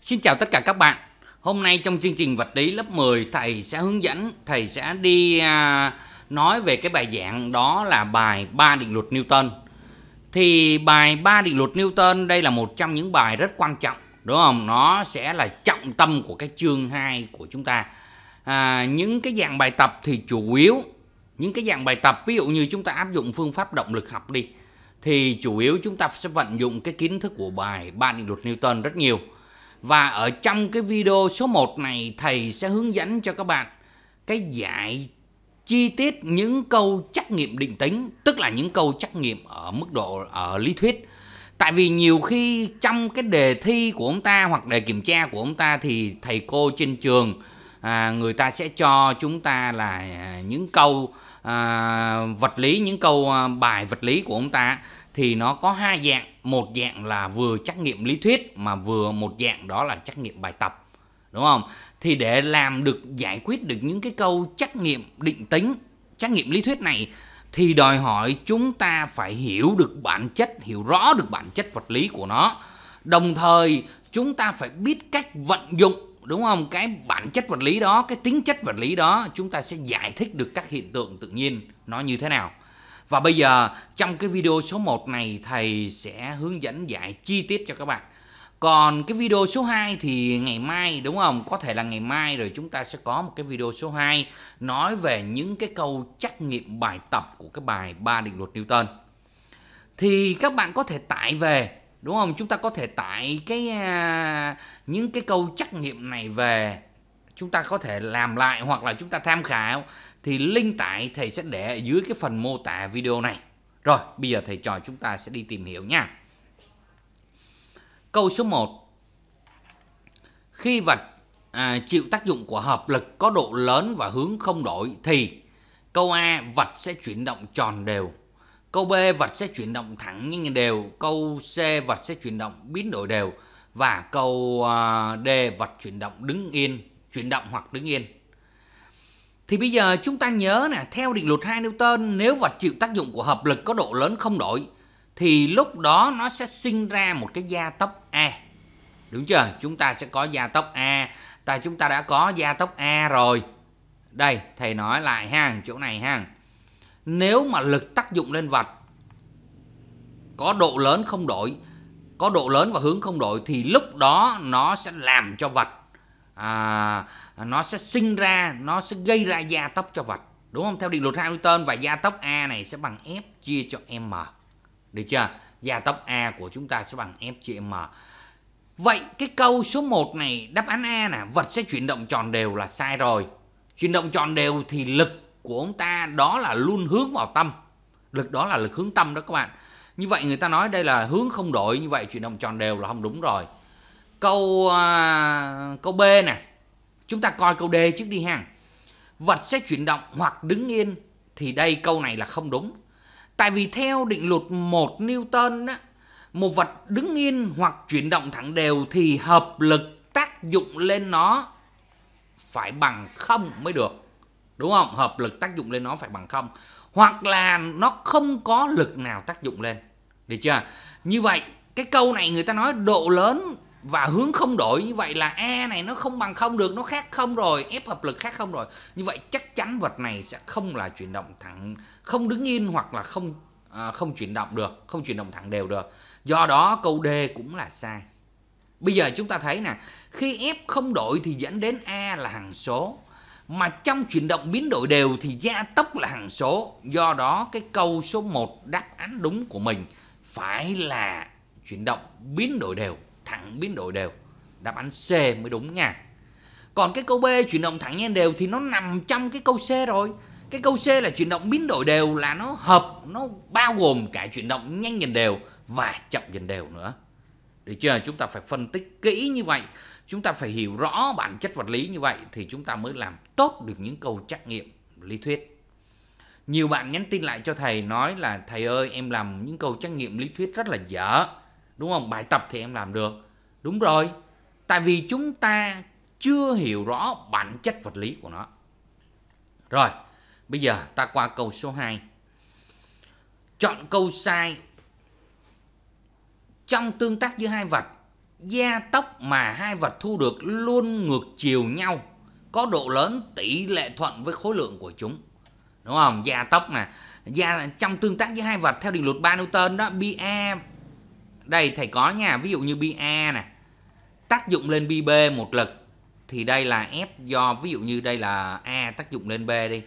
Xin chào tất cả các bạn. Hôm nay trong chương trình vật lý lớp 10 thầy sẽ hướng dẫn, thầy sẽ đi à, nói về cái bài giảng đó là bài 3 định luật Newton. Thì bài 3 định luật Newton đây là một trong những bài rất quan trọng, đúng không? Nó sẽ là trọng tâm của cái chương 2 của chúng ta. À, những cái dạng bài tập thì chủ yếu những cái dạng bài tập ví dụ như chúng ta áp dụng phương pháp động lực học đi thì chủ yếu chúng ta sẽ vận dụng cái kiến thức của bài ba định luật Newton rất nhiều. Và ở trong cái video số 1 này thầy sẽ hướng dẫn cho các bạn cái giải chi tiết những câu trắc nghiệm định tính, tức là những câu trắc nghiệm ở mức độ ở lý thuyết. Tại vì nhiều khi trong cái đề thi của ông ta hoặc đề kiểm tra của ông ta thì thầy cô trên trường à, người ta sẽ cho chúng ta là à, những câu à, vật lý, những câu à, bài vật lý của ông ta thì nó có hai dạng một dạng là vừa trắc nghiệm lý thuyết mà vừa một dạng đó là trắc nghiệm bài tập đúng không thì để làm được giải quyết được những cái câu trắc nghiệm định tính trắc nghiệm lý thuyết này thì đòi hỏi chúng ta phải hiểu được bản chất hiểu rõ được bản chất vật lý của nó đồng thời chúng ta phải biết cách vận dụng đúng không cái bản chất vật lý đó cái tính chất vật lý đó chúng ta sẽ giải thích được các hiện tượng tự nhiên nó như thế nào và bây giờ trong cái video số 1 này thầy sẽ hướng dẫn dạy chi tiết cho các bạn. Còn cái video số 2 thì ngày mai đúng không? Có thể là ngày mai rồi chúng ta sẽ có một cái video số 2 nói về những cái câu trắc nghiệm bài tập của cái bài ba định luật Newton. Thì các bạn có thể tải về đúng không? Chúng ta có thể tải cái à, những cái câu trắc nghiệm này về chúng ta có thể làm lại hoặc là chúng ta tham khảo thì link tại thầy sẽ để ở dưới cái phần mô tả video này. Rồi, bây giờ thầy trò chúng ta sẽ đi tìm hiểu nha. Câu số 1. Khi vật à, chịu tác dụng của hợp lực có độ lớn và hướng không đổi thì câu A vật sẽ chuyển động tròn đều. Câu B vật sẽ chuyển động thẳng nhưng đều, câu C vật sẽ chuyển động biến đổi đều và câu à, D vật chuyển động đứng yên, chuyển động hoặc đứng yên. Thì bây giờ chúng ta nhớ nè, theo định luật 2 Newton, nếu vật chịu tác dụng của hợp lực có độ lớn không đổi, thì lúc đó nó sẽ sinh ra một cái gia tốc A. Đúng chưa? Chúng ta sẽ có gia tốc A. Tại chúng ta đã có gia tốc A rồi. Đây, thầy nói lại ha, chỗ này ha. Nếu mà lực tác dụng lên vật có độ lớn không đổi, có độ lớn và hướng không đổi thì lúc đó nó sẽ làm cho vật à, À, nó sẽ sinh ra nó sẽ gây ra gia tốc cho vật đúng không theo định luật hai Newton và gia tốc A này sẽ bằng F chia cho M được chưa gia tốc A của chúng ta sẽ bằng F chia M vậy cái câu số 1 này đáp án A nè vật sẽ chuyển động tròn đều là sai rồi chuyển động tròn đều thì lực của ông ta đó là luôn hướng vào tâm lực đó là lực hướng tâm đó các bạn như vậy người ta nói đây là hướng không đổi như vậy chuyển động tròn đều là không đúng rồi câu uh, câu B nè Chúng ta coi câu D trước đi ha. Vật sẽ chuyển động hoặc đứng yên thì đây câu này là không đúng. Tại vì theo định luật 1 Newton á, một vật đứng yên hoặc chuyển động thẳng đều thì hợp lực tác dụng lên nó phải bằng không mới được. Đúng không? Hợp lực tác dụng lên nó phải bằng không. Hoặc là nó không có lực nào tác dụng lên. Được chưa? Như vậy, cái câu này người ta nói độ lớn và hướng không đổi như vậy là e này nó không bằng không được nó khác không rồi f hợp lực khác không rồi như vậy chắc chắn vật này sẽ không là chuyển động thẳng không đứng yên hoặc là không à, không chuyển động được không chuyển động thẳng đều được do đó câu d cũng là sai bây giờ chúng ta thấy nè khi f không đổi thì dẫn đến a là hằng số mà trong chuyển động biến đổi đều thì gia tốc là hằng số do đó cái câu số 1 đáp án đúng của mình phải là chuyển động biến đổi đều thẳng biến đổi đều. Đáp án C mới đúng nha. Còn cái câu B chuyển động thẳng nhân đều thì nó nằm trong cái câu C rồi. Cái câu C là chuyển động biến đổi đều là nó hợp, nó bao gồm cả chuyển động nhanh dần đều và chậm dần đều nữa. Được chưa? Chúng ta phải phân tích kỹ như vậy. Chúng ta phải hiểu rõ bản chất vật lý như vậy thì chúng ta mới làm tốt được những câu trắc nghiệm lý thuyết. Nhiều bạn nhắn tin lại cho thầy nói là thầy ơi em làm những câu trắc nghiệm lý thuyết rất là dở đúng không bài tập thì em làm được đúng rồi tại vì chúng ta chưa hiểu rõ bản chất vật lý của nó rồi bây giờ ta qua câu số 2 chọn câu sai trong tương tác giữa hai vật gia tốc mà hai vật thu được luôn ngược chiều nhau có độ lớn tỷ lệ thuận với khối lượng của chúng đúng không gia tốc nè gia trong tương tác giữa hai vật theo định luật ba Newton đó BA đây thầy có nha ví dụ như BA nè tác dụng lên BB một lực thì đây là F do ví dụ như đây là A tác dụng lên B đi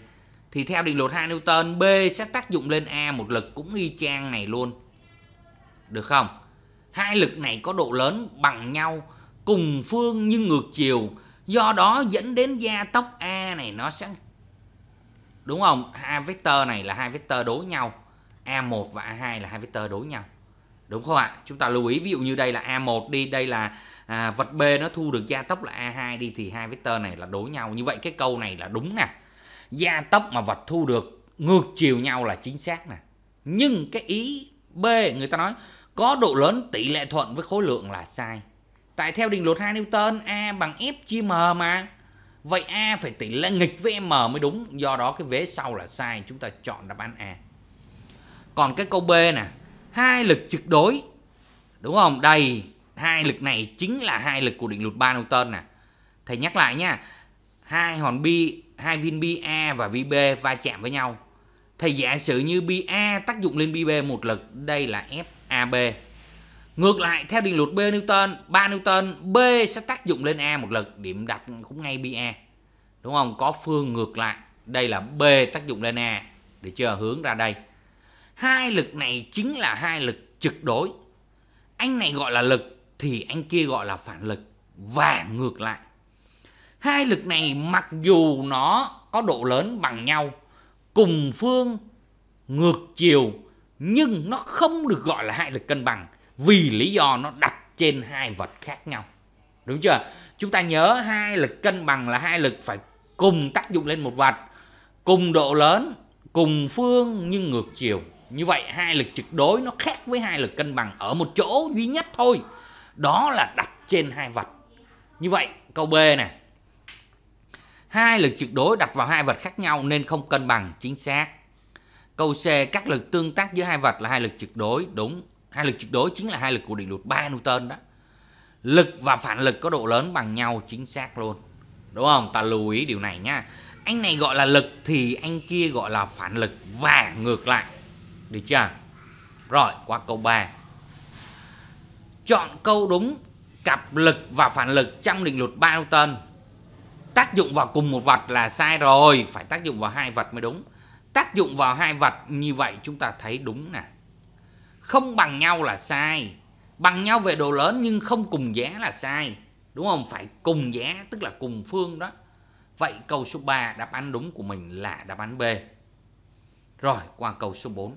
thì theo định luật 2 Newton B sẽ tác dụng lên A một lực cũng y chang này luôn được không hai lực này có độ lớn bằng nhau cùng phương nhưng ngược chiều do đó dẫn đến gia tốc A này nó sẽ đúng không hai vector này là hai vector đối nhau A1 và A2 là hai vector đối nhau đúng không ạ chúng ta lưu ý ví dụ như đây là A1 đi đây là à, vật B nó thu được gia tốc là A2 đi thì hai vectơ này là đối nhau như vậy cái câu này là đúng nè gia tốc mà vật thu được ngược chiều nhau là chính xác nè nhưng cái ý B người ta nói có độ lớn tỷ lệ thuận với khối lượng là sai tại theo định luật hai Newton A bằng F chia M mà vậy A phải tỷ lệ nghịch với M mới đúng do đó cái vế sau là sai chúng ta chọn đáp án A còn cái câu B nè hai lực trực đối đúng không đây hai lực này chính là hai lực của định luật ba Newton nè thầy nhắc lại nha hai hòn bi hai viên bi A và bi B va chạm với nhau thầy giả sử như bi A tác dụng lên bi B một lực đây là F FAB ngược lại theo định luật B Newton ba Newton B sẽ tác dụng lên A một lực điểm đặt cũng ngay bi A đúng không có phương ngược lại đây là B tác dụng lên A để chưa hướng ra đây hai lực này chính là hai lực trực đối anh này gọi là lực thì anh kia gọi là phản lực và ngược lại hai lực này mặc dù nó có độ lớn bằng nhau cùng phương ngược chiều nhưng nó không được gọi là hai lực cân bằng vì lý do nó đặt trên hai vật khác nhau đúng chưa chúng ta nhớ hai lực cân bằng là hai lực phải cùng tác dụng lên một vật cùng độ lớn cùng phương nhưng ngược chiều như vậy hai lực trực đối nó khác với hai lực cân bằng ở một chỗ duy nhất thôi đó là đặt trên hai vật như vậy câu b này hai lực trực đối đặt vào hai vật khác nhau nên không cân bằng chính xác câu c các lực tương tác giữa hai vật là hai lực trực đối đúng hai lực trực đối chính là hai lực của định luật 3 newton đó lực và phản lực có độ lớn bằng nhau chính xác luôn đúng không ta lưu ý điều này nhá anh này gọi là lực thì anh kia gọi là phản lực và ngược lại được chưa? Rồi qua câu 3 Chọn câu đúng cặp lực và phản lực trong định luật ba Newton tác dụng vào cùng một vật là sai rồi phải tác dụng vào hai vật mới đúng tác dụng vào hai vật như vậy chúng ta thấy đúng nè không bằng nhau là sai bằng nhau về độ lớn nhưng không cùng giá là sai đúng không phải cùng giá tức là cùng phương đó vậy câu số 3 đáp án đúng của mình là đáp án B rồi qua câu số 4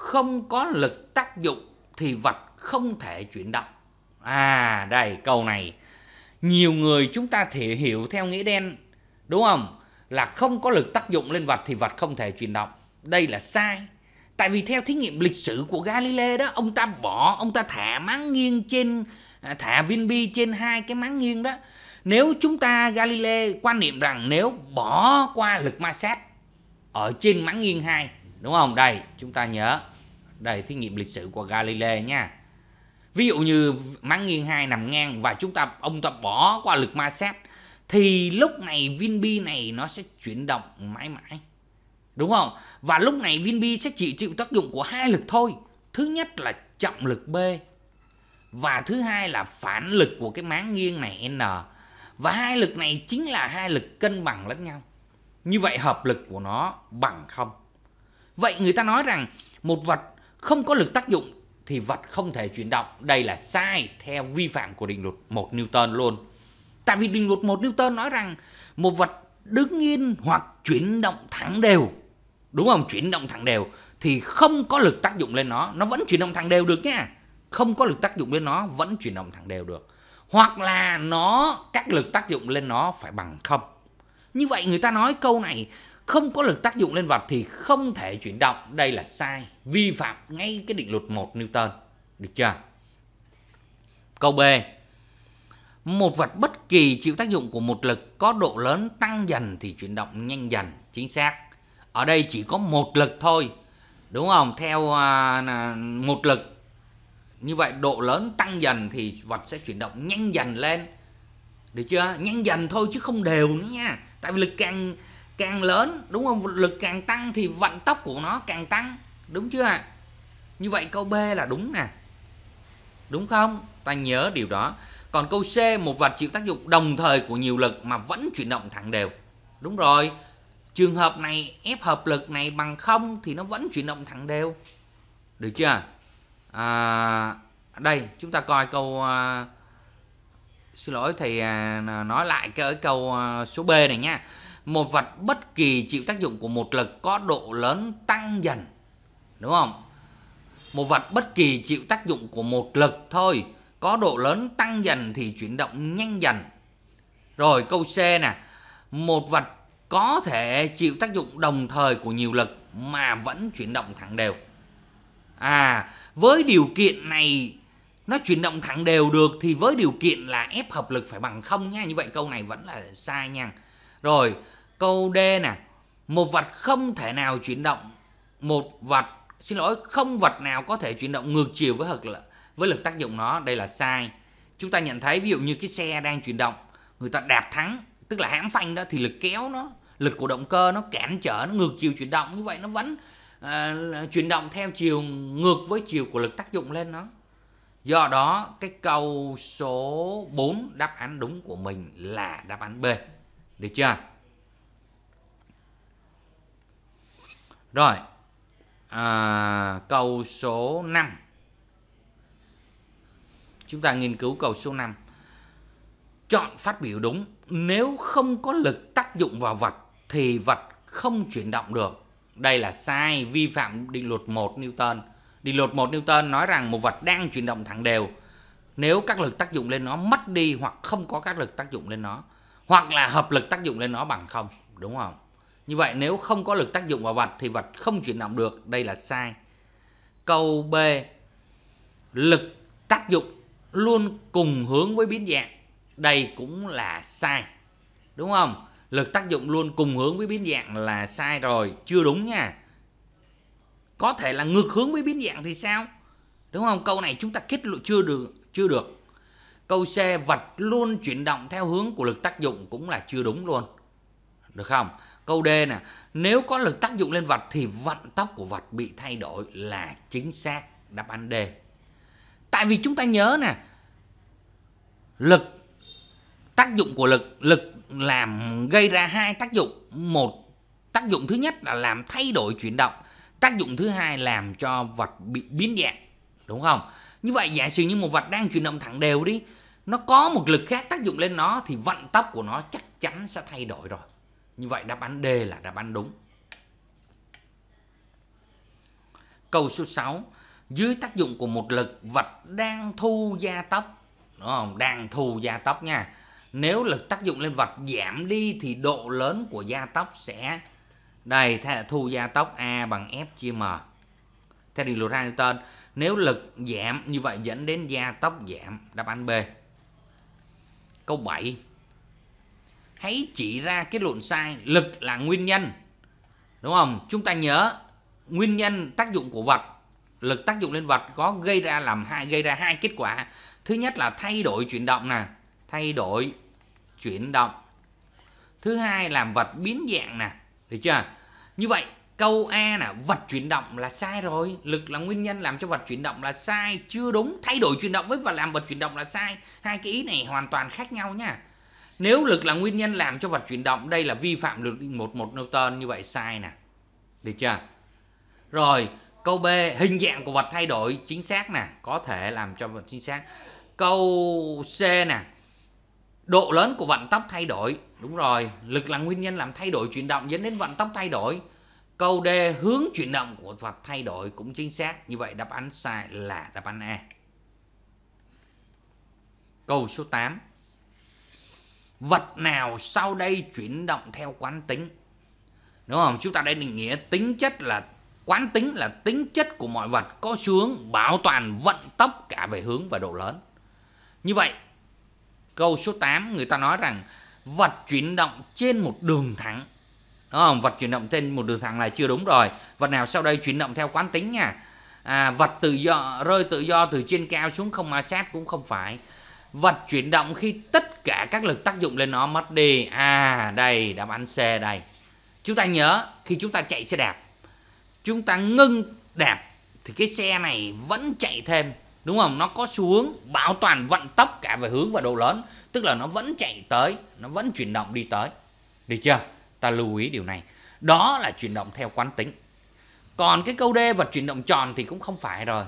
không có lực tác dụng thì vật không thể chuyển động. À đây câu này nhiều người chúng ta thể hiểu theo nghĩa đen đúng không? Là không có lực tác dụng lên vật thì vật không thể chuyển động. Đây là sai. Tại vì theo thí nghiệm lịch sử của Galileo đó, ông ta bỏ, ông ta thả máng nghiêng trên à, thả viên bi trên hai cái máng nghiêng đó. Nếu chúng ta Galileo quan niệm rằng nếu bỏ qua lực ma sát ở trên máng nghiêng hai đúng không? Đây, chúng ta nhớ đây thí nghiệm lịch sử của Galileo nha ví dụ như máng nghiêng hai nằm ngang và chúng ta ông ta bỏ qua lực ma sát thì lúc này viên bi này nó sẽ chuyển động mãi mãi đúng không và lúc này viên bi sẽ chỉ chịu tác dụng của hai lực thôi thứ nhất là trọng lực b và thứ hai là phản lực của cái máng nghiêng này n và hai lực này chính là hai lực cân bằng lẫn nhau như vậy hợp lực của nó bằng không vậy người ta nói rằng một vật không có lực tác dụng thì vật không thể chuyển động. Đây là sai theo vi phạm của định luật 1 Newton luôn. Tại vì định luật 1 Newton nói rằng một vật đứng yên hoặc chuyển động thẳng đều. Đúng không? Chuyển động thẳng đều thì không có lực tác dụng lên nó, nó vẫn chuyển động thẳng đều được nha. Không có lực tác dụng lên nó vẫn chuyển động thẳng đều được. Hoặc là nó các lực tác dụng lên nó phải bằng không. Như vậy người ta nói câu này không có lực tác dụng lên vật thì không thể chuyển động đây là sai vi phạm ngay cái định luật 1 Newton được chưa câu B một vật bất kỳ chịu tác dụng của một lực có độ lớn tăng dần thì chuyển động nhanh dần chính xác ở đây chỉ có một lực thôi đúng không theo à, một lực như vậy độ lớn tăng dần thì vật sẽ chuyển động nhanh dần lên được chưa nhanh dần thôi chứ không đều nữa nha tại vì lực càng càng lớn đúng không lực càng tăng thì vận tốc của nó càng tăng đúng chưa ạ như vậy câu b là đúng nè đúng không ta nhớ điều đó còn câu c một vật chịu tác dụng đồng thời của nhiều lực mà vẫn chuyển động thẳng đều đúng rồi trường hợp này ép hợp lực này bằng không thì nó vẫn chuyển động thẳng đều được chưa à, đây chúng ta coi câu à, xin lỗi thầy à, nói lại cái câu à, số b này nha một vật bất kỳ chịu tác dụng của một lực có độ lớn tăng dần đúng không một vật bất kỳ chịu tác dụng của một lực thôi có độ lớn tăng dần thì chuyển động nhanh dần rồi câu C nè một vật có thể chịu tác dụng đồng thời của nhiều lực mà vẫn chuyển động thẳng đều à với điều kiện này nó chuyển động thẳng đều được thì với điều kiện là ép hợp lực phải bằng không nha như vậy câu này vẫn là sai nha rồi Câu D nè. Một vật không thể nào chuyển động, một vật xin lỗi, không vật nào có thể chuyển động ngược chiều với lực với lực tác dụng nó, đây là sai. Chúng ta nhận thấy ví dụ như cái xe đang chuyển động, người ta đạp thắng, tức là hãm phanh đó thì lực kéo nó, lực của động cơ nó cản trở nó ngược chiều chuyển động như vậy nó vẫn à, chuyển động theo chiều ngược với chiều của lực tác dụng lên nó. Do đó cái câu số 4 đáp án đúng của mình là đáp án B. Được chưa? Rồi. À, câu số 5. Chúng ta nghiên cứu câu số 5. Chọn phát biểu đúng, nếu không có lực tác dụng vào vật thì vật không chuyển động được. Đây là sai, vi phạm định luật 1 Newton. Định luật 1 Newton nói rằng một vật đang chuyển động thẳng đều nếu các lực tác dụng lên nó mất đi hoặc không có các lực tác dụng lên nó hoặc là hợp lực tác dụng lên nó bằng không, đúng không? Như vậy nếu không có lực tác dụng vào vật thì vật không chuyển động được. Đây là sai. Câu B. Lực tác dụng luôn cùng hướng với biến dạng. Đây cũng là sai. Đúng không? Lực tác dụng luôn cùng hướng với biến dạng là sai rồi. Chưa đúng nha. Có thể là ngược hướng với biến dạng thì sao? Đúng không? Câu này chúng ta kết luận chưa được. Chưa được. Câu C vật luôn chuyển động theo hướng của lực tác dụng cũng là chưa đúng luôn. Được không? Câu D nè, nếu có lực tác dụng lên vật thì vận tốc của vật bị thay đổi là chính xác đáp án D. Tại vì chúng ta nhớ nè, lực tác dụng của lực lực làm gây ra hai tác dụng, một tác dụng thứ nhất là làm thay đổi chuyển động, tác dụng thứ hai làm cho vật bị biến dạng, đúng không? Như vậy giả sử như một vật đang chuyển động thẳng đều đi, nó có một lực khác tác dụng lên nó thì vận tốc của nó chắc chắn sẽ thay đổi rồi. Như vậy đáp án D là đáp án đúng. Câu số 6. Dưới tác dụng của một lực vật đang thu gia tốc. Đúng không? Đang thu gia tốc nha. Nếu lực tác dụng lên vật giảm đi thì độ lớn của gia tốc sẽ... Đây, thu gia tốc A bằng F chia M. Theo định luật Newton, nếu lực giảm như vậy dẫn đến gia tốc giảm. Đáp án B. Câu 7 hãy chỉ ra cái lộn sai lực là nguyên nhân đúng không chúng ta nhớ nguyên nhân tác dụng của vật lực tác dụng lên vật có gây ra làm hai gây ra hai kết quả thứ nhất là thay đổi chuyển động nè thay đổi chuyển động thứ hai làm vật biến dạng nè được chưa như vậy câu a là vật chuyển động là sai rồi lực là nguyên nhân làm cho vật chuyển động là sai chưa đúng thay đổi chuyển động với và làm vật chuyển động là sai hai cái ý này hoàn toàn khác nhau nha nếu lực là nguyên nhân làm cho vật chuyển động đây là vi phạm lực định một một newton như vậy sai nè được chưa rồi câu b hình dạng của vật thay đổi chính xác nè có thể làm cho vật chính xác câu c nè độ lớn của vận tốc thay đổi đúng rồi lực là nguyên nhân làm thay đổi chuyển động dẫn đến vận tốc thay đổi câu d hướng chuyển động của vật thay đổi cũng chính xác như vậy đáp án sai là đáp án a e. câu số 8 vật nào sau đây chuyển động theo quán tính đúng không chúng ta đã định nghĩa tính chất là quán tính là tính chất của mọi vật có sướng bảo toàn vận tốc cả về hướng và độ lớn như vậy câu số 8 người ta nói rằng vật chuyển động trên một đường thẳng đúng không vật chuyển động trên một đường thẳng là chưa đúng rồi vật nào sau đây chuyển động theo quán tính nha à, vật tự do rơi tự do từ trên cao xuống không ma sát cũng không phải vật chuyển động khi tất cả các lực tác dụng lên nó mất đi à đây đáp án C đây chúng ta nhớ khi chúng ta chạy xe đạp chúng ta ngưng đạp thì cái xe này vẫn chạy thêm đúng không nó có xu hướng bảo toàn vận tốc cả về hướng và độ lớn tức là nó vẫn chạy tới nó vẫn chuyển động đi tới được chưa ta lưu ý điều này đó là chuyển động theo quán tính còn cái câu D vật chuyển động tròn thì cũng không phải rồi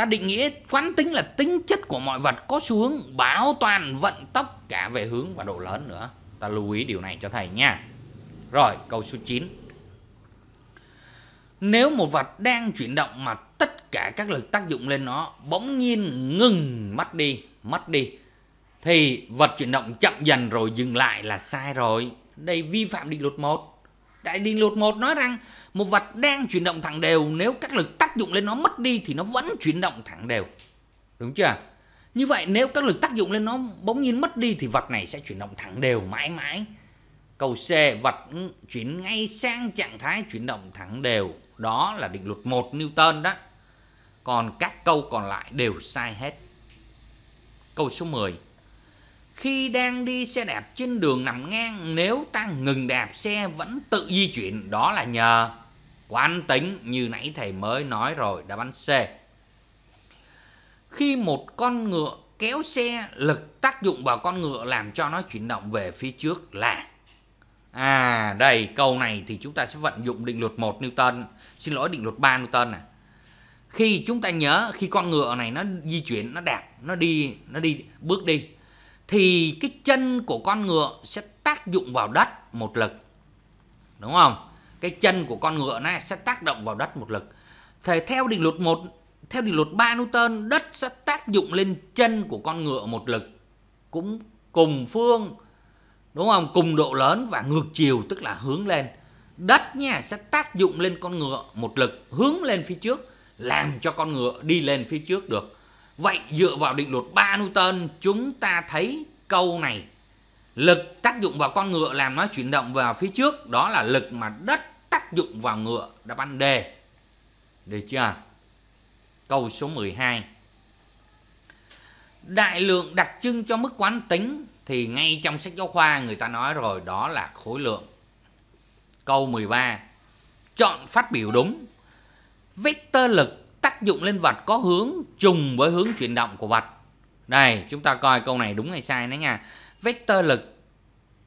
ta định nghĩa quán tính là tính chất của mọi vật có xu hướng bảo toàn vận tốc cả về hướng và độ lớn nữa ta lưu ý điều này cho thầy nha rồi câu số 9 nếu một vật đang chuyển động mà tất cả các lực tác dụng lên nó bỗng nhiên ngừng mất đi mất đi thì vật chuyển động chậm dần rồi dừng lại là sai rồi đây vi phạm định luật 1 Đại định luật 1 nói rằng một vật đang chuyển động thẳng đều nếu các lực tác dụng lên nó mất đi thì nó vẫn chuyển động thẳng đều. Đúng chưa? Như vậy nếu các lực tác dụng lên nó bỗng nhiên mất đi thì vật này sẽ chuyển động thẳng đều mãi mãi. Cầu C vật chuyển ngay sang trạng thái chuyển động thẳng đều. Đó là định luật 1 Newton đó. Còn các câu còn lại đều sai hết. Câu số 10 khi đang đi xe đạp trên đường nằm ngang nếu ta ngừng đạp xe vẫn tự di chuyển đó là nhờ quán tính như nãy thầy mới nói rồi đã án C. Khi một con ngựa kéo xe lực tác dụng vào con ngựa làm cho nó chuyển động về phía trước là À đây câu này thì chúng ta sẽ vận dụng định luật 1 Newton Xin lỗi định luật 3 Newton này Khi chúng ta nhớ khi con ngựa này nó di chuyển nó đạp nó đi nó đi bước đi thì cái chân của con ngựa sẽ tác dụng vào đất một lực đúng không cái chân của con ngựa này sẽ tác động vào đất một lực thì theo định luật một theo định luật 3 Newton đất sẽ tác dụng lên chân của con ngựa một lực cũng cùng phương đúng không cùng độ lớn và ngược chiều tức là hướng lên đất nha sẽ tác dụng lên con ngựa một lực hướng lên phía trước làm cho con ngựa đi lên phía trước được Vậy dựa vào định luật 3 Newton chúng ta thấy câu này lực tác dụng vào con ngựa làm nó chuyển động vào phía trước đó là lực mà đất tác dụng vào ngựa đáp án đề Được chưa? Câu số 12. Đại lượng đặc trưng cho mức quán tính thì ngay trong sách giáo khoa người ta nói rồi đó là khối lượng. Câu 13. Chọn phát biểu đúng. Vector lực tác dụng lên vật có hướng trùng với hướng chuyển động của vật đây chúng ta coi câu này đúng hay sai nữa nha vector lực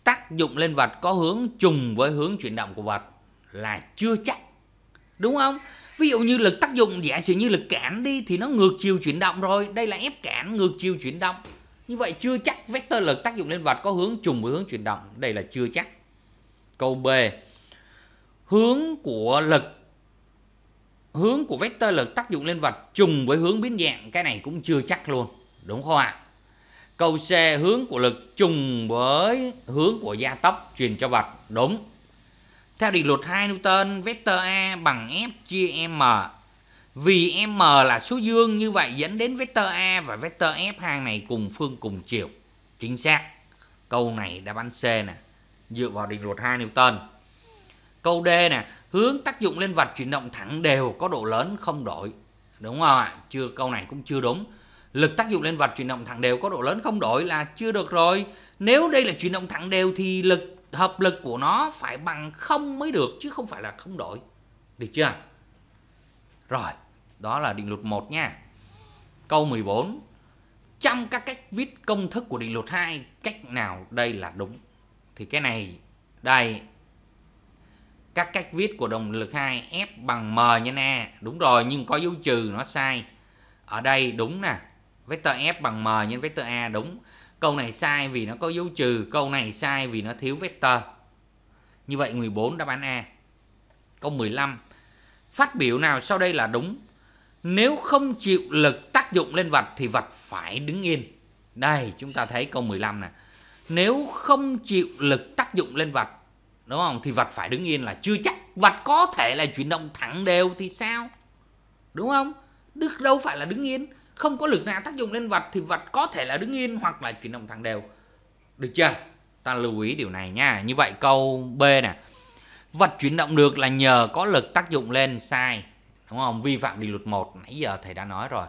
tác dụng lên vật có hướng trùng với hướng chuyển động của vật là chưa chắc đúng không ví dụ như lực tác dụng giả sử như lực cản đi thì nó ngược chiều chuyển động rồi đây là ép cản ngược chiều chuyển động như vậy chưa chắc vector lực tác dụng lên vật có hướng trùng với hướng chuyển động đây là chưa chắc câu b hướng của lực hướng của vector lực tác dụng lên vật trùng với hướng biến dạng cái này cũng chưa chắc luôn đúng không ạ câu c hướng của lực trùng với hướng của gia tốc truyền cho vật đúng theo định luật 2 Newton vector A bằng F chia M vì M là số dương như vậy dẫn đến vector A và vector F hàng này cùng phương cùng chiều chính xác câu này đáp án C nè dựa vào định luật 2 Newton câu D nè hướng tác dụng lên vạch chuyển động thẳng đều có độ lớn không đổi đúng không ạ chưa câu này cũng chưa đúng lực tác dụng lên vạch chuyển động thẳng đều có độ lớn không đổi là chưa được rồi nếu đây là chuyển động thẳng đều thì lực hợp lực của nó phải bằng không mới được chứ không phải là không đổi được chưa rồi đó là định luật 1 nha câu 14 trong các cách viết công thức của định luật 2 cách nào đây là đúng thì cái này đây các cách viết của động lực 2 F bằng M nhân A đúng rồi nhưng có dấu trừ nó sai ở đây đúng nè vector F bằng M nhân vector A đúng câu này sai vì nó có dấu trừ câu này sai vì nó thiếu vector như vậy 14 đáp án A câu 15 phát biểu nào sau đây là đúng nếu không chịu lực tác dụng lên vật thì vật phải đứng yên đây chúng ta thấy câu 15 nè nếu không chịu lực tác dụng lên vật đúng không thì vật phải đứng yên là chưa chắc vật có thể là chuyển động thẳng đều thì sao đúng không đức đâu phải là đứng yên không có lực nào tác dụng lên vật thì vật có thể là đứng yên hoặc là chuyển động thẳng đều được chưa ta lưu ý điều này nha như vậy câu b nè vật chuyển động được là nhờ có lực tác dụng lên sai đúng không vi phạm định luật một nãy giờ thầy đã nói rồi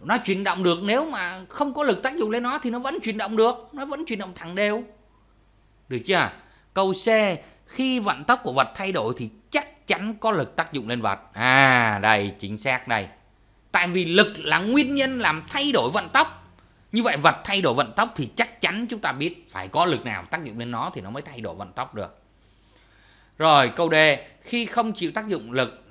nó chuyển động được nếu mà không có lực tác dụng lên nó thì nó vẫn chuyển động được nó vẫn chuyển động thẳng đều được chưa Câu C, khi vận tốc của vật thay đổi thì chắc chắn có lực tác dụng lên vật. À, đây chính xác đây. Tại vì lực là nguyên nhân làm thay đổi vận tốc. Như vậy vật thay đổi vận tốc thì chắc chắn chúng ta biết phải có lực nào tác dụng lên nó thì nó mới thay đổi vận tốc được. Rồi câu D, khi không chịu tác dụng lực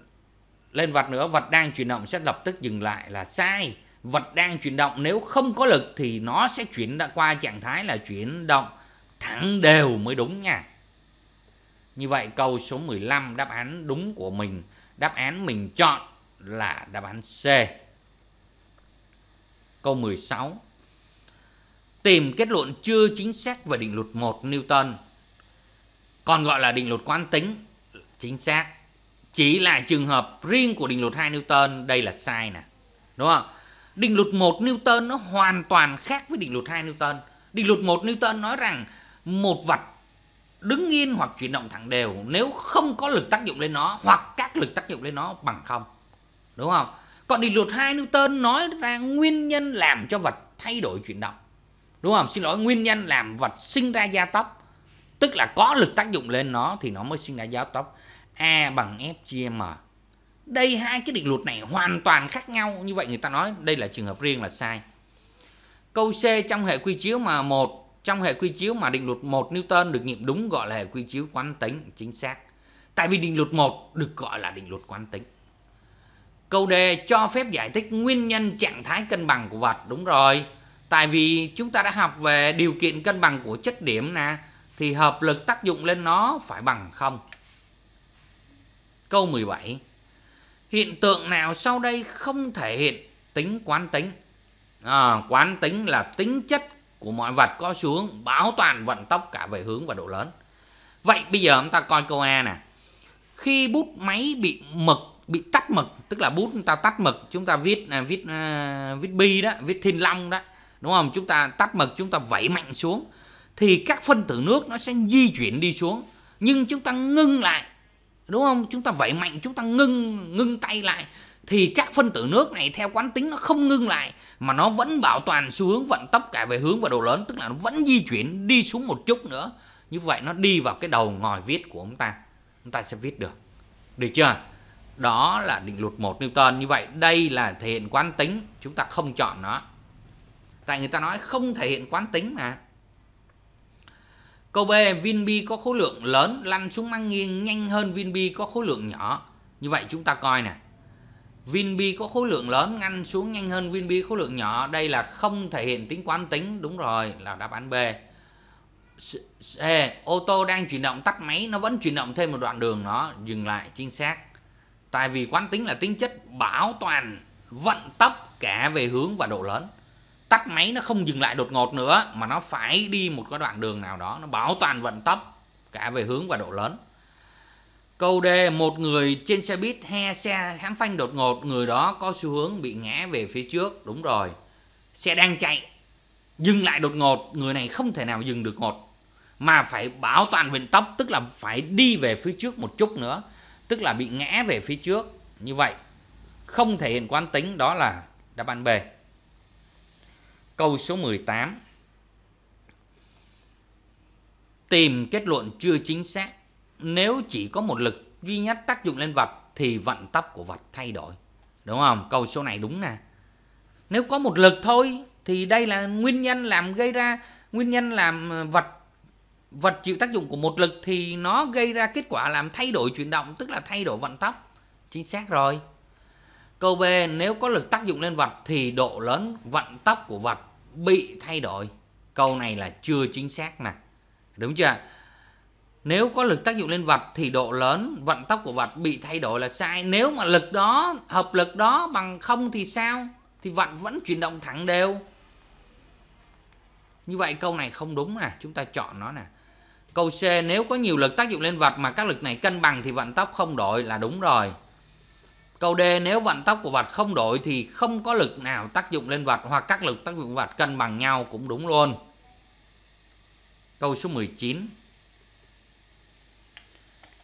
lên vật nữa, vật đang chuyển động sẽ lập tức dừng lại là sai. Vật đang chuyển động nếu không có lực thì nó sẽ chuyển qua trạng thái là chuyển động thẳng đều mới đúng nha. Như vậy câu số 15 đáp án đúng của mình, đáp án mình chọn là đáp án C. Câu 16. Tìm kết luận chưa chính xác về định luật 1 Newton, còn gọi là định luật quán tính, chính xác. Chỉ là trường hợp riêng của định luật 2 Newton, đây là sai nè. Đúng không? Định luật 1 Newton nó hoàn toàn khác với định luật 2 Newton. Định luật 1 Newton nói rằng một vật đứng yên hoặc chuyển động thẳng đều nếu không có lực tác dụng lên nó hoặc các lực tác dụng lên nó bằng không đúng không còn định luật 2 Newton nói ra nguyên nhân làm cho vật thay đổi chuyển động đúng không xin lỗi nguyên nhân làm vật sinh ra gia tốc tức là có lực tác dụng lên nó thì nó mới sinh ra gia tốc a bằng f fgm đây hai cái định luật này hoàn toàn khác nhau như vậy người ta nói đây là trường hợp riêng là sai câu c trong hệ quy chiếu mà một trong hệ quy chiếu mà định luật 1 Newton được nghiệm đúng gọi là hệ quy chiếu quán tính chính xác. Tại vì định luật 1 được gọi là định luật quán tính. Câu đề cho phép giải thích nguyên nhân trạng thái cân bằng của vật đúng rồi. Tại vì chúng ta đã học về điều kiện cân bằng của chất điểm nè thì hợp lực tác dụng lên nó phải bằng không. Câu 17. Hiện tượng nào sau đây không thể hiện tính quán tính? À, quán tính là tính chất của mọi vật có xuống hướng báo toàn vận tốc cả về hướng và độ lớn. Vậy bây giờ chúng ta coi câu A nè. Khi bút máy bị mực bị tắt mực, tức là bút chúng ta tắt mực, chúng ta viết à, viết uh, viết bi đó, viết thiên long đó, đúng không? Chúng ta tắt mực, chúng ta vẩy mạnh xuống thì các phân tử nước nó sẽ di chuyển đi xuống, nhưng chúng ta ngưng lại. Đúng không? Chúng ta vẩy mạnh, chúng ta ngưng ngưng tay lại thì các phân tử nước này theo quán tính nó không ngưng lại mà nó vẫn bảo toàn xu hướng vận tốc cả về hướng và độ lớn tức là nó vẫn di chuyển đi xuống một chút nữa như vậy nó đi vào cái đầu ngòi viết của chúng ta chúng ta sẽ viết được được chưa đó là định luật 1 Newton như vậy đây là thể hiện quán tính chúng ta không chọn nó tại người ta nói không thể hiện quán tính mà câu B Vinbi có khối lượng lớn lăn xuống mang nghiêng nhanh hơn Vinbi có khối lượng nhỏ như vậy chúng ta coi này Vinbi có khối lượng lớn ngăn xuống nhanh hơn Vinbi khối lượng nhỏ. Đây là không thể hiện tính quán tính. Đúng rồi là đáp án B. C. Ô tô đang chuyển động tắt máy nó vẫn chuyển động thêm một đoạn đường nó dừng lại chính xác. Tại vì quán tính là tính chất bảo toàn vận tốc cả về hướng và độ lớn. Tắt máy nó không dừng lại đột ngột nữa mà nó phải đi một cái đoạn đường nào đó nó bảo toàn vận tốc cả về hướng và độ lớn. Câu D, một người trên xe buýt he xe hãm phanh đột ngột, người đó có xu hướng bị ngã về phía trước. Đúng rồi, xe đang chạy, dừng lại đột ngột, người này không thể nào dừng được ngột. Mà phải bảo toàn vận tốc, tức là phải đi về phía trước một chút nữa. Tức là bị ngã về phía trước. Như vậy, không thể hiện quán tính, đó là đáp án B. Câu số 18. Tìm kết luận chưa chính xác nếu chỉ có một lực duy nhất tác dụng lên vật thì vận tốc của vật thay đổi. Đúng không? Câu số này đúng nè. Nếu có một lực thôi thì đây là nguyên nhân làm gây ra nguyên nhân làm ờ, vật vật chịu tác dụng của một lực thì nó gây ra kết quả làm thay đổi chuyển động tức là thay đổi vận tốc. Chính xác rồi. Câu B nếu có lực tác dụng lên vật thì độ lớn vận tốc của vật bị thay đổi. Câu này là chưa chính xác nè. Đúng chưa? nếu có lực tác dụng lên vật thì độ lớn vận tốc của vật bị thay đổi là sai nếu mà lực đó hợp lực đó bằng không thì sao thì vật vẫn chuyển động thẳng đều như vậy câu này không đúng nè chúng ta chọn nó nè câu C nếu có nhiều lực tác dụng lên vật mà các lực này cân bằng thì vận tốc không đổi là đúng rồi câu D nếu vận tốc của vật không đổi thì không có lực nào tác dụng lên vật hoặc các lực tác dụng vật cân bằng nhau cũng đúng luôn câu số 19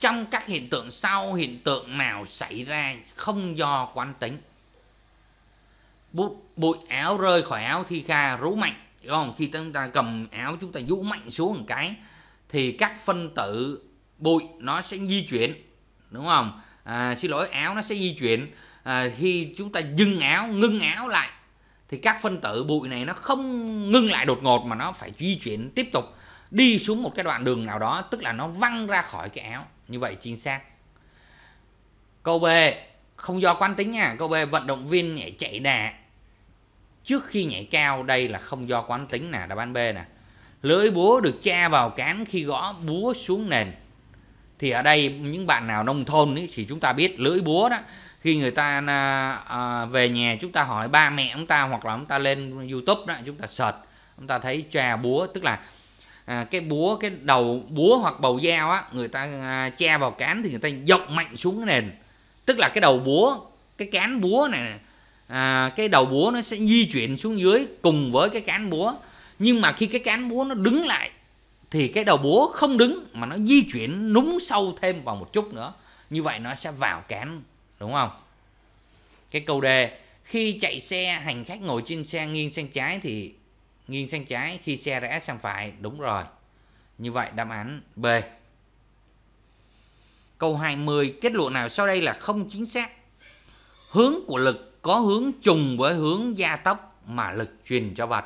trong các hiện tượng sau hiện tượng nào xảy ra không do quán tính bụi áo rơi khỏi áo thi kha rú mạnh đúng không khi chúng ta cầm áo chúng ta vũ mạnh xuống một cái thì các phân tử bụi nó sẽ di chuyển đúng không à, xin lỗi áo nó sẽ di chuyển à, khi chúng ta dừng áo ngưng áo lại thì các phân tử bụi này nó không ngưng lại đột ngột mà nó phải di chuyển tiếp tục đi xuống một cái đoạn đường nào đó tức là nó văng ra khỏi cái áo như vậy chính xác câu b không do quán tính nha câu b vận động viên nhảy chạy đà trước khi nhảy cao đây là không do quán tính nè đáp án b nè lưỡi búa được che vào cán khi gõ búa xuống nền thì ở đây những bạn nào nông thôn ấy, thì chúng ta biết lưỡi búa đó khi người ta à, à về nhà chúng ta hỏi ba mẹ ông ta hoặc là ông ta lên youtube đó chúng ta search chúng ta thấy che búa tức là à, cái búa cái đầu búa hoặc bầu dao á người ta à, che vào cán thì người ta dọc mạnh xuống cái nền tức là cái đầu búa cái cán búa này à, cái đầu búa nó sẽ di chuyển xuống dưới cùng với cái cán búa nhưng mà khi cái cán búa nó đứng lại thì cái đầu búa không đứng mà nó di chuyển núng sâu thêm vào một chút nữa như vậy nó sẽ vào cán đúng không cái câu đề khi chạy xe hành khách ngồi trên xe nghiêng sang trái thì nghiêng sang trái khi xe rẽ sang phải đúng rồi như vậy đáp án B câu 20 kết luận nào sau đây là không chính xác hướng của lực có hướng trùng với hướng gia tốc mà lực truyền cho vật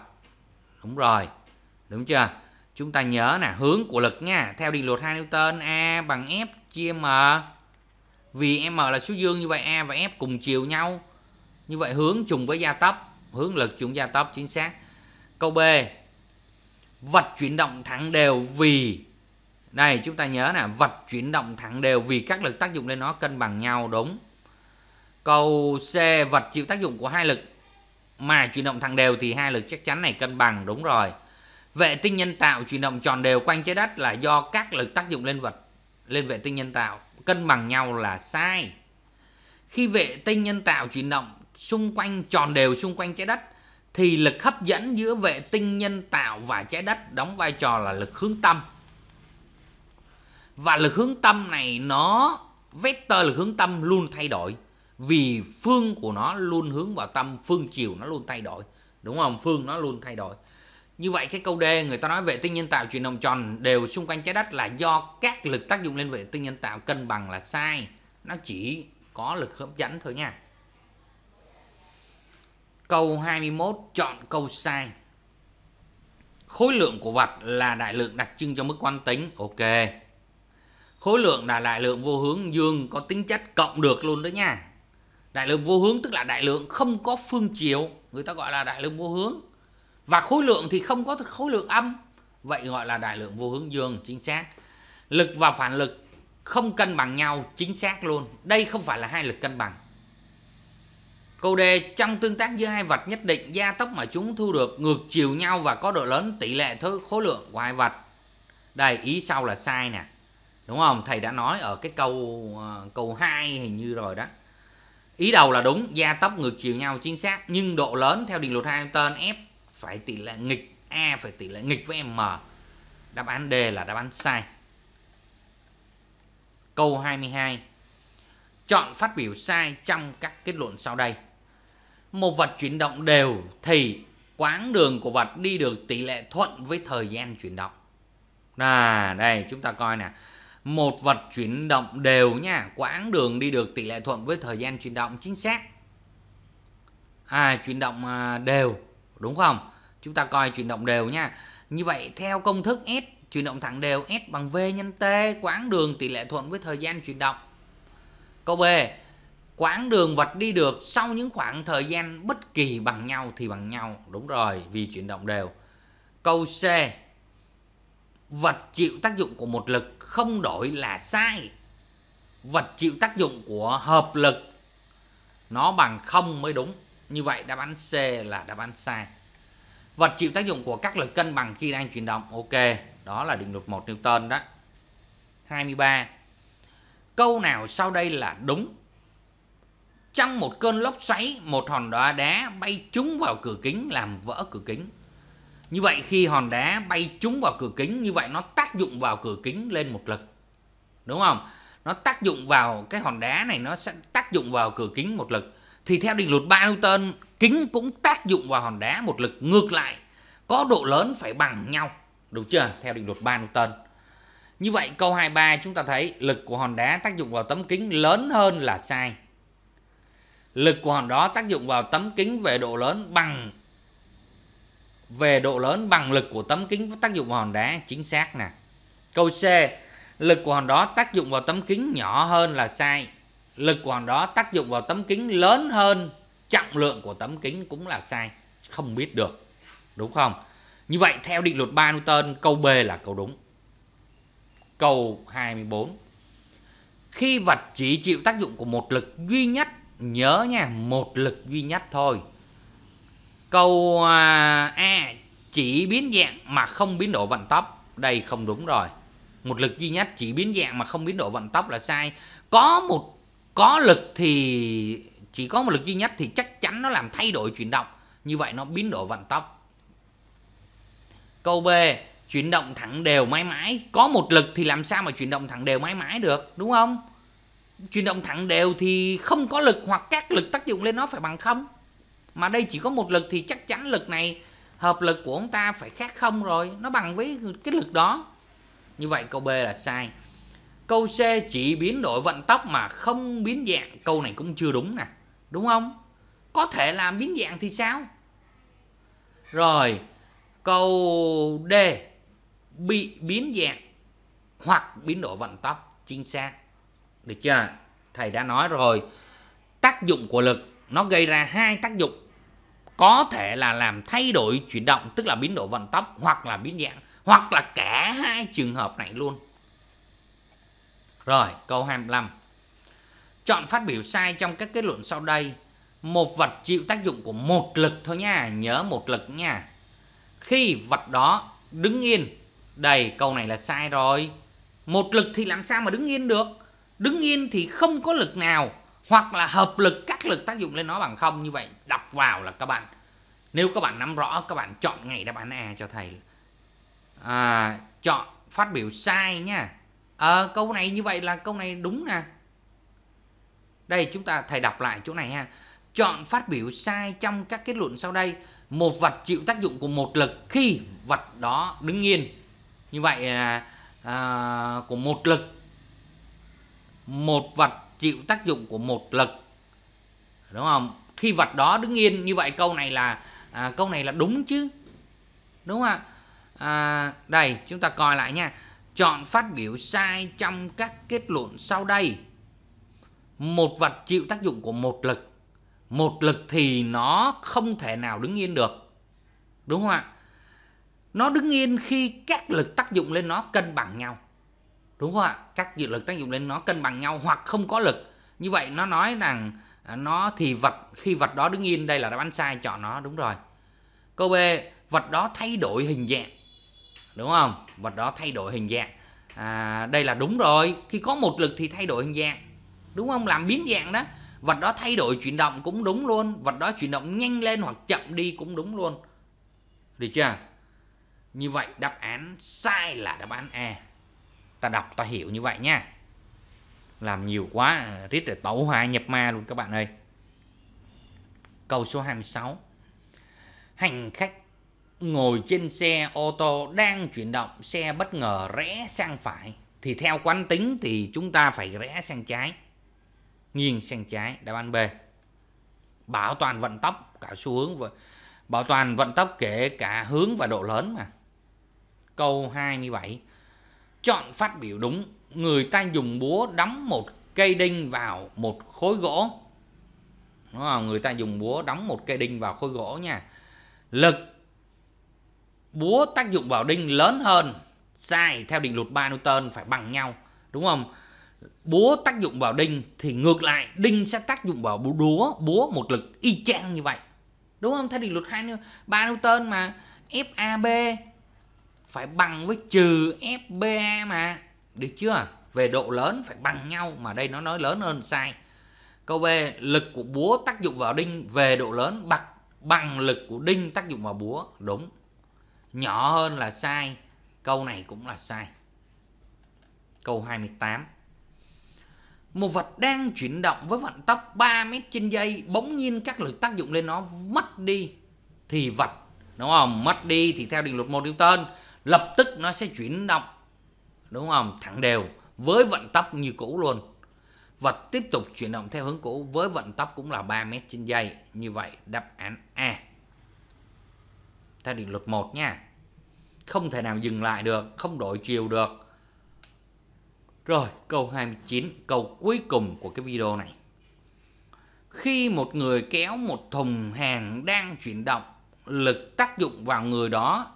đúng rồi đúng chưa chúng ta nhớ nè hướng của lực nha theo định luật 2 Newton A bằng F chia M vì M là số dương như vậy A và F cùng chiều nhau như vậy hướng trùng với gia tốc hướng lực trùng gia tốc chính xác Câu B. Vật chuyển động thẳng đều vì đây chúng ta nhớ nè, vật chuyển động thẳng đều vì các lực tác dụng lên nó cân bằng nhau đúng. Câu C vật chịu tác dụng của hai lực mà chuyển động thẳng đều thì hai lực chắc chắn này cân bằng đúng rồi. Vệ tinh nhân tạo chuyển động tròn đều quanh trái đất là do các lực tác dụng lên vật lên vệ tinh nhân tạo cân bằng nhau là sai. Khi vệ tinh nhân tạo chuyển động xung quanh tròn đều xung quanh trái đất thì lực hấp dẫn giữa vệ tinh nhân tạo và trái đất đóng vai trò là lực hướng tâm và lực hướng tâm này nó vector lực hướng tâm luôn thay đổi vì phương của nó luôn hướng vào tâm phương chiều nó luôn thay đổi đúng không phương nó luôn thay đổi như vậy cái câu đề người ta nói vệ tinh nhân tạo chuyển động tròn đều xung quanh trái đất là do các lực tác dụng lên vệ tinh nhân tạo cân bằng là sai nó chỉ có lực hấp dẫn thôi nha Câu 21 chọn câu sai. Khối lượng của vật là đại lượng đặc trưng cho mức quán tính. Ok. Khối lượng là đại lượng vô hướng dương có tính chất cộng được luôn đó nha. Đại lượng vô hướng tức là đại lượng không có phương chiều, người ta gọi là đại lượng vô hướng. Và khối lượng thì không có khối lượng âm, vậy gọi là đại lượng vô hướng dương chính xác. Lực và phản lực không cân bằng nhau chính xác luôn. Đây không phải là hai lực cân bằng Câu đề trong tương tác giữa hai vật nhất định gia tốc mà chúng thu được ngược chiều nhau và có độ lớn tỷ lệ thứ khối lượng của hai vật. Đây ý sau là sai nè. Đúng không? Thầy đã nói ở cái câu uh, câu 2 hình như rồi đó. Ý đầu là đúng, gia tốc ngược chiều nhau chính xác nhưng độ lớn theo định luật Hamilton F phải tỷ lệ nghịch A phải tỷ lệ nghịch với M. Đáp án D là đáp án sai. Câu 22. Chọn phát biểu sai trong các kết luận sau đây một vật chuyển động đều thì quãng đường của vật đi được tỷ lệ thuận với thời gian chuyển động. À, đây chúng ta coi nè. Một vật chuyển động đều nha, quãng đường đi được tỷ lệ thuận với thời gian chuyển động chính xác. À chuyển động à, đều, đúng không? Chúng ta coi chuyển động đều nha. Như vậy theo công thức S chuyển động thẳng đều S bằng V nhân T quãng đường tỷ lệ thuận với thời gian chuyển động. Câu B, quãng đường vật đi được sau những khoảng thời gian bất kỳ bằng nhau thì bằng nhau đúng rồi vì chuyển động đều câu c vật chịu tác dụng của một lực không đổi là sai vật chịu tác dụng của hợp lực nó bằng không mới đúng như vậy đáp án c là đáp án sai vật chịu tác dụng của các lực cân bằng khi đang chuyển động ok đó là định luật 1 Newton đó 23 câu nào sau đây là đúng trong một cơn lốc xoáy, một hòn đá đá bay trúng vào cửa kính làm vỡ cửa kính. Như vậy khi hòn đá bay trúng vào cửa kính như vậy nó tác dụng vào cửa kính lên một lực. Đúng không? Nó tác dụng vào cái hòn đá này nó sẽ tác dụng vào cửa kính một lực. Thì theo định luật 3 Newton, kính cũng tác dụng vào hòn đá một lực ngược lại. Có độ lớn phải bằng nhau. Đúng chưa? Theo định luật 3 Newton. Như vậy câu 23 chúng ta thấy lực của hòn đá tác dụng vào tấm kính lớn hơn là sai lực của hòn đó tác dụng vào tấm kính về độ lớn bằng về độ lớn bằng lực của tấm kính tác dụng vào hòn đá chính xác nè câu c lực của hòn đó tác dụng vào tấm kính nhỏ hơn là sai lực của hòn đó tác dụng vào tấm kính lớn hơn trọng lượng của tấm kính cũng là sai không biết được đúng không như vậy theo định luật ba Newton câu B là câu đúng câu 24 khi vật chỉ chịu tác dụng của một lực duy nhất nhớ nha một lực duy nhất thôi câu à, chỉ biến dạng mà không biến độ vận tốc đây không đúng rồi một lực duy nhất chỉ biến dạng mà không biến độ vận tốc là sai có một có lực thì chỉ có một lực duy nhất thì chắc chắn nó làm thay đổi chuyển động như vậy nó biến độ vận tốc câu b chuyển động thẳng đều mãi mãi có một lực thì làm sao mà chuyển động thẳng đều mãi mãi được đúng không chuyển động thẳng đều thì không có lực hoặc các lực tác dụng lên nó phải bằng không mà đây chỉ có một lực thì chắc chắn lực này hợp lực của ông ta phải khác không rồi nó bằng với cái lực đó như vậy câu B là sai câu C chỉ biến đổi vận tốc mà không biến dạng câu này cũng chưa đúng nè đúng không có thể làm biến dạng thì sao rồi câu D bị biến dạng hoặc biến đổi vận tốc chính xác được chưa thầy đã nói rồi tác dụng của lực nó gây ra hai tác dụng có thể là làm thay đổi chuyển động tức là biến độ vận tốc hoặc là biến dạng hoặc là cả hai trường hợp này luôn rồi câu 25 chọn phát biểu sai trong các kết luận sau đây một vật chịu tác dụng của một lực thôi nha nhớ một lực nha khi vật đó đứng yên đầy câu này là sai rồi một lực thì làm sao mà đứng yên được đứng yên thì không có lực nào hoặc là hợp lực các lực tác dụng lên nó bằng không như vậy đọc vào là các bạn nếu các bạn nắm rõ các bạn chọn ngày đáp án A cho thầy à, chọn phát biểu sai nha à, câu này như vậy là câu này đúng nè đây chúng ta thầy đọc lại chỗ này ha chọn phát biểu sai trong các kết luận sau đây một vật chịu tác dụng của một lực khi vật đó đứng yên như vậy là à, của một lực một vật chịu tác dụng của một lực đúng không khi vật đó đứng yên như vậy câu này là à, câu này là đúng chứ đúng không ạ à, đây chúng ta coi lại nha chọn phát biểu sai trong các kết luận sau đây một vật chịu tác dụng của một lực một lực thì nó không thể nào đứng yên được đúng không ạ nó đứng yên khi các lực tác dụng lên nó cân bằng nhau đúng không ạ các dự lực tác dụng lên nó cân bằng nhau hoặc không có lực như vậy nó nói rằng à, nó thì vật khi vật đó đứng yên đây là đáp án sai chọn nó đúng rồi câu b vật đó thay đổi hình dạng đúng không vật đó thay đổi hình dạng à, đây là đúng rồi khi có một lực thì thay đổi hình dạng đúng không làm biến dạng đó vật đó thay đổi chuyển động cũng đúng luôn vật đó chuyển động nhanh lên hoặc chậm đi cũng đúng luôn được chưa như vậy đáp án sai là đáp án e ta đọc ta hiểu như vậy nha làm nhiều quá rít để tẩu hỏa nhập ma luôn các bạn ơi câu số 26 hành khách ngồi trên xe ô tô đang chuyển động xe bất ngờ rẽ sang phải thì theo quán tính thì chúng ta phải rẽ sang trái nghiêng sang trái đáp án B bảo toàn vận tốc cả xu hướng và bảo toàn vận tốc kể cả hướng và độ lớn mà câu 27 chọn phát biểu đúng người ta dùng búa đóng một cây đinh vào một khối gỗ đúng không? người ta dùng búa đóng một cây đinh vào khối gỗ nha lực búa tác dụng vào đinh lớn hơn sai theo định luật 3 Newton phải bằng nhau đúng không búa tác dụng vào đinh thì ngược lại đinh sẽ tác dụng vào búa búa một lực y chang như vậy đúng không theo định luật hai ba Newton mà FAB phải bằng với trừ FBA mà được chưa về độ lớn phải bằng nhau mà đây nó nói lớn hơn sai câu B lực của búa tác dụng vào đinh về độ lớn bằng bằng lực của đinh tác dụng vào búa đúng nhỏ hơn là sai câu này cũng là sai câu 28 một vật đang chuyển động với vận tốc 3 m trên giây bỗng nhiên các lực tác dụng lên nó mất đi thì vật đúng không mất đi thì theo định luật một Newton lập tức nó sẽ chuyển động đúng không thẳng đều với vận tốc như cũ luôn và tiếp tục chuyển động theo hướng cũ với vận tốc cũng là 3 mét trên giây như vậy đáp án A theo định luật 1 nha không thể nào dừng lại được không đổi chiều được rồi câu 29 câu cuối cùng của cái video này khi một người kéo một thùng hàng đang chuyển động lực tác dụng vào người đó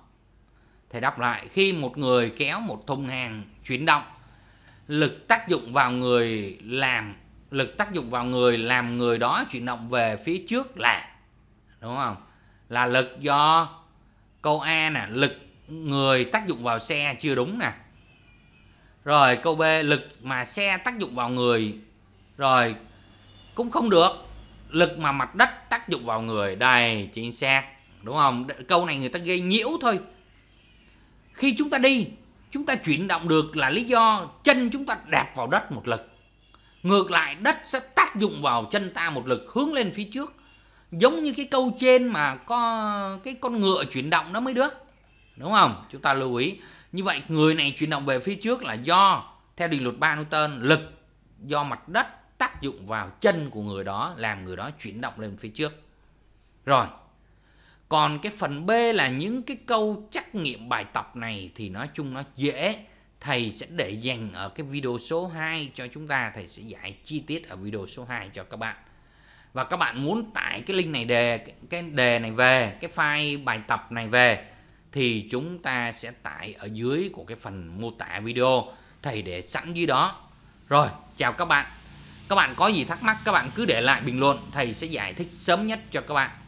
thầy đáp lại khi một người kéo một thùng hàng chuyển động lực tác dụng vào người làm lực tác dụng vào người làm người đó chuyển động về phía trước là đúng không là lực do câu a nè lực người tác dụng vào xe chưa đúng nè rồi câu b lực mà xe tác dụng vào người rồi cũng không được lực mà mặt đất tác dụng vào người đầy chính xác đúng không câu này người ta gây nhiễu thôi khi chúng ta đi chúng ta chuyển động được là lý do chân chúng ta đạp vào đất một lực ngược lại đất sẽ tác dụng vào chân ta một lực hướng lên phía trước giống như cái câu trên mà có cái con ngựa chuyển động nó mới được đúng không chúng ta lưu ý như vậy người này chuyển động về phía trước là do theo định luật ba Newton lực do mặt đất tác dụng vào chân của người đó làm người đó chuyển động lên phía trước rồi còn cái phần b là những cái câu trắc nghiệm bài tập này thì nói chung nó dễ thầy sẽ để dành ở cái video số 2 cho chúng ta thầy sẽ giải chi tiết ở video số 2 cho các bạn và các bạn muốn tải cái link này đề cái đề này về cái file bài tập này về thì chúng ta sẽ tải ở dưới của cái phần mô tả video thầy để sẵn dưới đó rồi chào các bạn các bạn có gì thắc mắc các bạn cứ để lại bình luận thầy sẽ giải thích sớm nhất cho các bạn